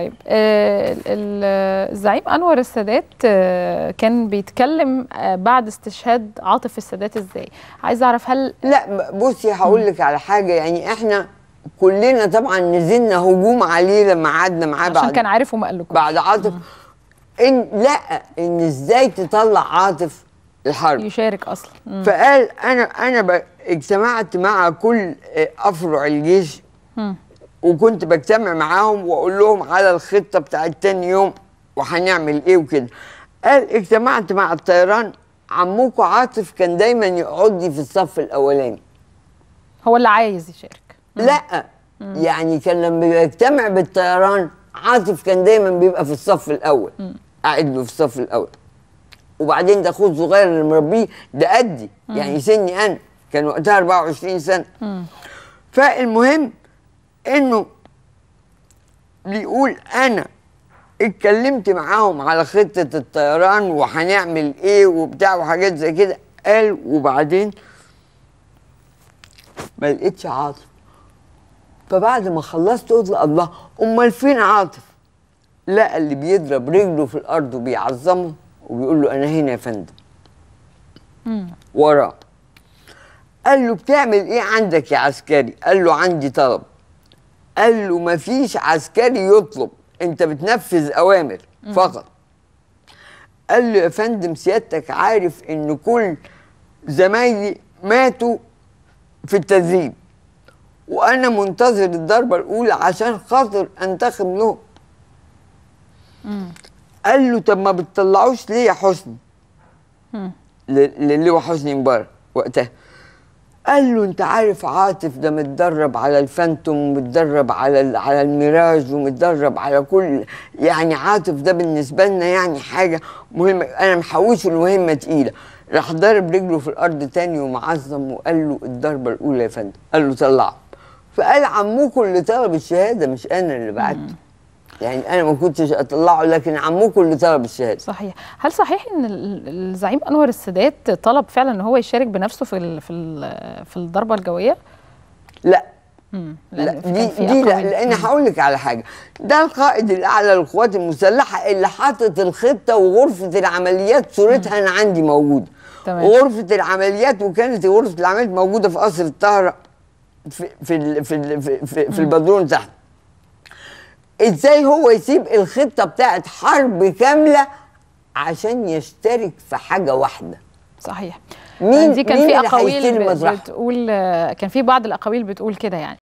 طيب آه، الزعيم انور السادات آه، كان بيتكلم آه، بعد استشهاد عاطف السادات ازاي عايزه اعرف هل لا بصي هقول لك على حاجه يعني احنا كلنا طبعا نزلنا هجوم عليه لما قعدنا معاه بعد عشان كان عارف وما قالكم بعد عاطف ان لا ان ازاي تطلع عاطف الحرب يشارك اصلا فقال انا انا اجتمعت مع كل افرع الجيش مم. وكنت بجتمع معاهم واقول لهم على الخطه بتاعت تاني يوم وهنعمل ايه وكده قال اجتمعت مع الطيران عموكو عاطف كان دايما يقعد في الصف الاولاني هو اللي عايز يشارك لا مم. يعني كان لما بيجتمع بالطيران عاطف كان دايما بيبقى في الصف الاول قاعد له في الصف الاول وبعدين ده اخوه الصغير اللي مربيه ده قدي يعني سني انا كان وقتها 24 سنه مم. فالمهم انه بيقول انا اتكلمت معاهم على خطه الطيران وهنعمل ايه وبتاع وحاجات زي كده قال وبعدين ما لقيتش عاطف فبعد ما خلصت قلت الله امال فين عاطف لقى اللي بيضرب رجله في الارض وبيعظمه وبيقول له انا هنا يا فندم وراه قال له بتعمل ايه عندك يا عسكري قال له عندي طلب قال له مفيش عسكري يطلب انت بتنفذ اوامر فقط قال له يا فندم سيادتك عارف ان كل زمايلي ماتوا في التدريب وانا منتظر الضربه الاولى عشان خاطر انتخب لهم قال له طب ما بتطلعوش ليه يا حسني للي هو حسني مبارك وقتها قال له انت عارف عاطف ده متدرب على الفانتوم ومتدرب على على الميراج ومتدرب على كل يعني عاطف ده بالنسبه لنا يعني حاجه مهمه انا محوش المهمه تقيله راح ضرب رجله في الارض تاني ومعظم وقال له الضربه الاولى يا فندم قال له طلعه فقال عمكم اللي طلب الشهاده مش انا اللي بعته يعني انا ما كنتش اطلعه لكن عمكم اللي طلب الشهاده صحيح هل صحيح ان الزعيم انور السادات طلب فعلا ان هو يشارك بنفسه في الـ في الـ في الضربه الجويه لا لا دي دي لا لان هقول لك على حاجه ده القائد الاعلى للقوات المسلحه اللي حاطط الخطه وغرفه العمليات صورتها انا عندي موجوده تمام. غرفه العمليات وكانت غرفه العمليات موجوده في قصر الطاهره في في في في, في, في البدرون تحت ازاي هو يسيب الخطه بتاعت حرب كامله عشان يشترك في حاجه واحده صحيح مين دي كان في اقاويل بتقول كان في بعض الاقاويل بتقول كده يعني